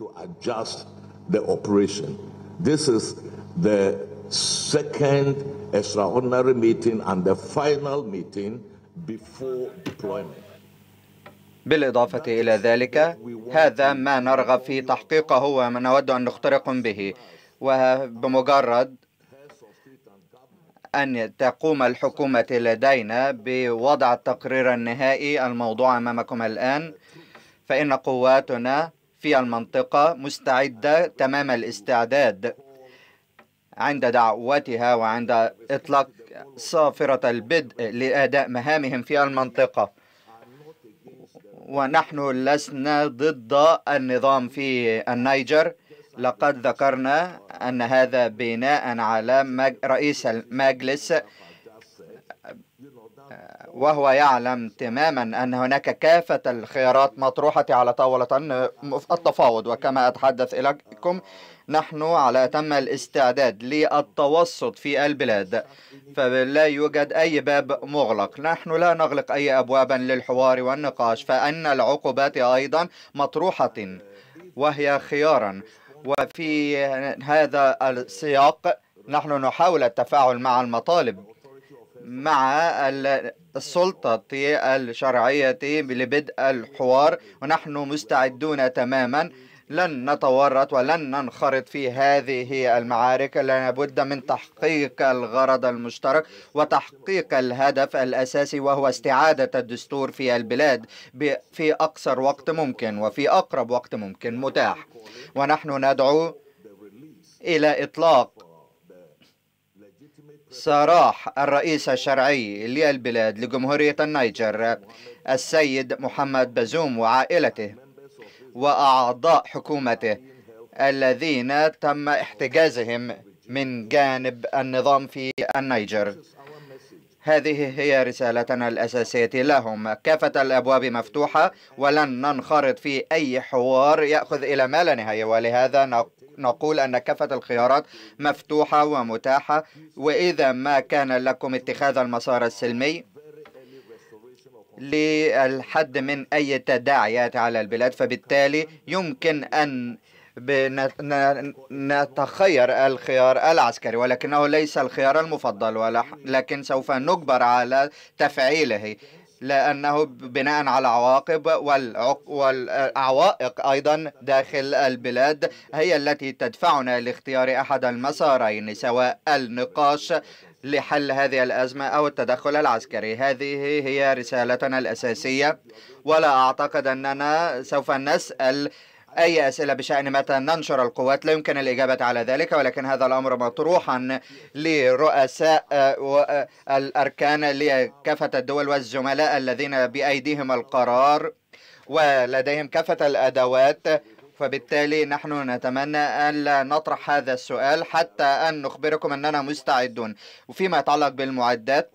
to adjust the operation. This is the second extraordinary meeting and the final meeting before deployment. بالإضافة إلى ذلك هذا ما نرغب في تحقيقه وما نود أن نخترق به وبمجرد أن تقوم الحكومة لدينا بوضع التقرير النهائي الموضوع أمامكم الآن فإن قواتنا في المنطقة مستعدة تمام الاستعداد عند دعوتها وعند إطلاق صافرة البدء لأداء مهامهم في المنطقة ونحن لسنا ضد النظام في النيجر لقد ذكرنا أن هذا بناء على رئيس المجلس وهو يعلم تماما أن هناك كافة الخيارات مطروحة على طاولة التفاوض وكما أتحدث إليكم نحن على أتم الاستعداد للتوسط في البلاد فلا يوجد أي باب مغلق نحن لا نغلق أي أبوابا للحوار والنقاش فأن العقوبات أيضا مطروحة وهي خيارا وفي هذا السياق نحن نحاول التفاعل مع المطالب مع السلطة الشرعية لبدء الحوار ونحن مستعدون تماما لن نتورط ولن ننخرط في هذه المعارك لابد من تحقيق الغرض المشترك وتحقيق الهدف الأساسي وهو استعادة الدستور في البلاد في أقصر وقت ممكن وفي أقرب وقت ممكن متاح ونحن ندعو إلى إطلاق صراح الرئيس الشرعي للبلاد لجمهورية النيجر السيد محمد بزوم وعائلته وأعضاء حكومته الذين تم احتجازهم من جانب النظام في النيجر هذه هي رسالتنا الأساسية لهم كافة الأبواب مفتوحة ولن ننخرط في أي حوار يأخذ إلى ما لا نهاية ولهذا نقول نقول أن كافة الخيارات مفتوحة ومتاحة وإذا ما كان لكم اتخاذ المسار السلمي للحد من أي تداعيات على البلاد فبالتالي يمكن أن نتخير الخيار العسكري ولكنه ليس الخيار المفضل ولكن سوف نجبر على تفعيله لأنه بناء على عواقب والعوائق أيضا داخل البلاد هي التي تدفعنا لاختيار أحد المسارين سواء النقاش لحل هذه الأزمة أو التدخل العسكري هذه هي رسالتنا الأساسية ولا أعتقد أننا سوف نسأل أي أسئلة بشأن متى ننشر القوات لا يمكن الإجابة على ذلك ولكن هذا الأمر مطروحا لرؤساء آه، آه، الأركان لكافة الدول والزملاء الذين بأيديهم القرار ولديهم كافة الأدوات فبالتالي نحن نتمنى ألا نطرح هذا السؤال حتى أن نخبركم أننا مستعدون وفيما يتعلق بالمعدات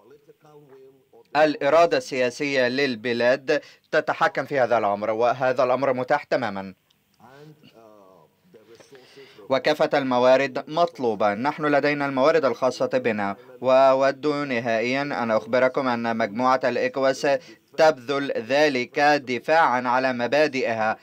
الإرادة السياسية للبلاد تتحكم في هذا الأمر وهذا الأمر متاح تماما وكافة الموارد مطلوبة نحن لدينا الموارد الخاصة بنا وأود نهائيا أن أخبركم أن مجموعة الإكواس تبذل ذلك دفاعا على مبادئها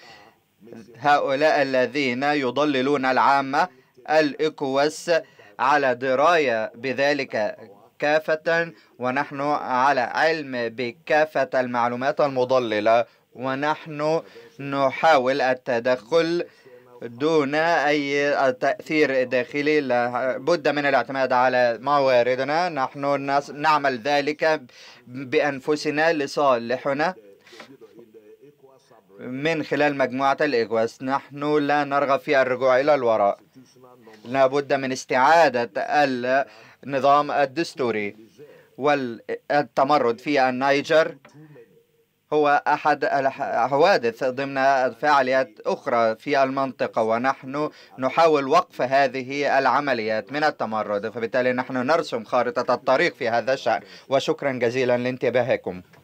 هؤلاء الذين يضللون العامة الإكواس على دراية بذلك كافة ونحن على علم بكافة المعلومات المضللة ونحن نحاول التدخل دون أي تأثير داخلي لابد من الاعتماد على مواردنا نحن نعمل ذلك بأنفسنا لصالحنا من خلال مجموعة الإيكواس نحن لا نرغب في الرجوع إلى الوراء لابد من استعادة النظام الدستوري والتمرد في النيجر هو أحد الحوادث ضمن فعاليات أخرى في المنطقة ونحن نحاول وقف هذه العمليات من التمرد فبالتالي نحن نرسم خارطة الطريق في هذا الشأن وشكرا جزيلا لانتباهكم